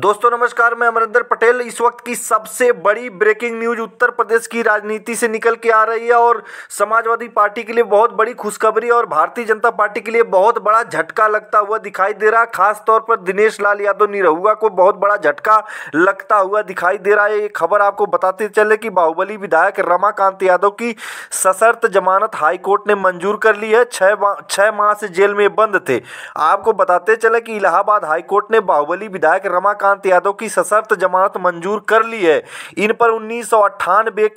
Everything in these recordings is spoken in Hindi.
दोस्तों नमस्कार मैं अमरिंदर पटेल इस वक्त की सबसे बड़ी ब्रेकिंग न्यूज उत्तर प्रदेश की राजनीति से निकल के आ रही है और समाजवादी पार्टी के लिए बहुत बड़ी खुशखबरी और भारतीय जनता पार्टी के लिए बहुत बड़ा झटका लगता हुआ दिखाई दे रहा है खासतौर पर दिनेश लाल यादव निरहुआ को बहुत बड़ा झटका लगता हुआ दिखाई दे रहा है ये खबर आपको बताते चले कि बाहुबली विधायक रमाकांत यादव की सशर्त जमानत हाईकोर्ट ने मंजूर कर ली है छः छः माह से जेल में बंद थे आपको बताते चले कि इलाहाबाद हाईकोर्ट ने बाहुबली विधायक रमाकांत चंद्रकांत यादव की सशर्त जमानत मंजूर कर ली है इन पर उन्नीस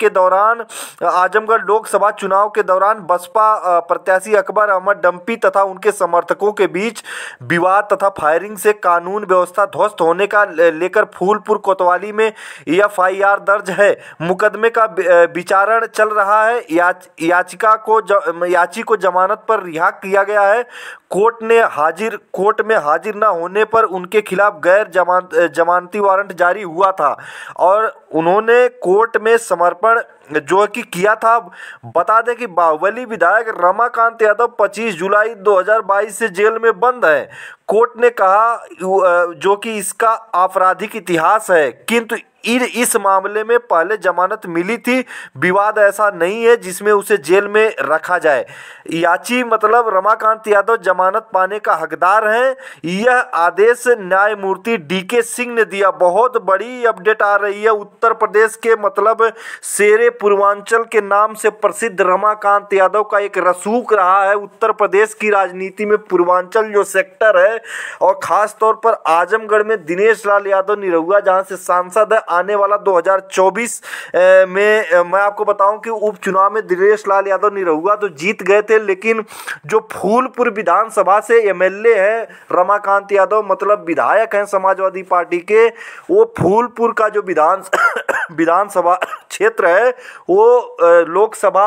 के दौरान आजमगढ़ लोकसभा चुनाव के दौरान बसपा प्रत्याशी अकबर अहमद डंपी तथा उनके समर्थकों के बीच विवाद तथा फायरिंग से कानून व्यवस्था ध्वस्त होने का लेकर फूलपुर कोतवाली में एफ दर्ज है मुकदमे का विचारण चल रहा है याच, याचिका को ज, याची को जमानत पर रिहा किया गया है कोर्ट ने हाजिर कोर्ट में हाजिर न होने पर उनके खिलाफ गैर जमानत जमानती वारंट जारी हुआ था और उन्होंने कोर्ट में समर्पण जो कि किया था बता दें कि बाहुबली विधायक रमाकांत यादव 25 जुलाई 2022 से जेल में बंद है कोर्ट ने कहा जो कि इसका आपराधिक इतिहास है किंतु इस मामले में पहले जमानत मिली थी विवाद ऐसा नहीं है जिसमें उसे जेल में रखा जाए याची मतलब रमाकांत यादव जमानत पाने का हकदार हैं यह आदेश न्यायमूर्ति डी के सिंह ने दिया बहुत बड़ी अपडेट आ रही है उत्तर प्रदेश के मतलब शेरे पूर्वांचल के नाम से प्रसिद्ध रमाकांत यादव का एक रसूख रहा है उत्तर प्रदेश की राजनीति में पूर्वांचल जो सेक्टर है और खासतौर पर आजमगढ़ में दिनेश लाल यादव निरहुआ जहाँ से सांसद है आने वाला 2024 में मैं आपको बताऊं कि उपचुनाव में दिनेश लाल यादव नहीं रहूगा तो जीत गए थे लेकिन जो फूलपुर विधानसभा से एमएलए हैं रमाकांत यादव मतलब विधायक हैं समाजवादी पार्टी के वो फूलपुर का जो विधान विधानसभा क्षेत्र है वो लोकसभा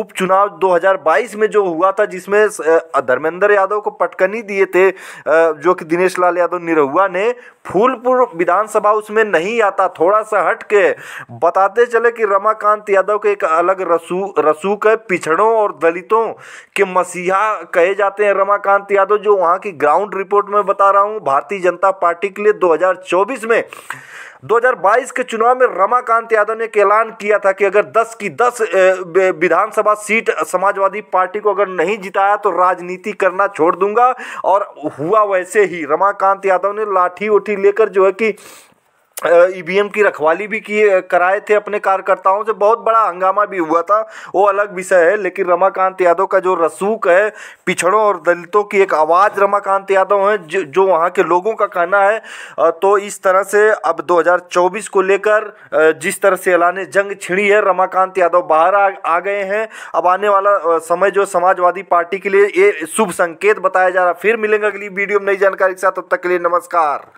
उपचुनाव 2022 में जो हुआ था जिसमें धर्मेंद्र यादव को पटकनी दिए थे जो कि दिनेश लाल यादव निरहुआ ने फूलपुर विधानसभा उसमें नहीं आता थोड़ा सा हट के बताते चले कि रमाकांत यादव के एक अलग रसू रसू है पिछड़ों और दलितों के मसीहा कहे जाते हैं रमाकांत यादव जो वहाँ की ग्राउंड रिपोर्ट में बता रहा हूँ भारतीय जनता पार्टी के लिए 2024 में 2022 के चुनाव में रमाकांत यादव ने एक ऐलान किया था कि अगर 10 की 10 विधानसभा सीट समाजवादी पार्टी को अगर नहीं जिताया तो राजनीति करना छोड़ दूंगा और हुआ वैसे ही रमाकांत यादव ने लाठी उठी लेकर जो है कि ईवीएम e की रखवाली भी किए कराए थे अपने कार्यकर्ताओं से बहुत बड़ा हंगामा भी हुआ था वो अलग विषय है लेकिन रमाकांत यादव का जो रसूख है पिछड़ों और दलितों की एक आवाज़ रमाकांत यादव है जो, जो वहाँ के लोगों का कहना है तो इस तरह से अब 2024 को लेकर जिस तरह से एलान जंग छिड़ी है रमाकांत यादव बाहर आ, आ गए हैं अब आने वाला समय जो समाजवादी पार्टी के लिए ये शुभ संकेत बताया जा रहा फिर मिलेंगे अगली वीडियो में नई जानकारी के साथ तब तक के लिए नमस्कार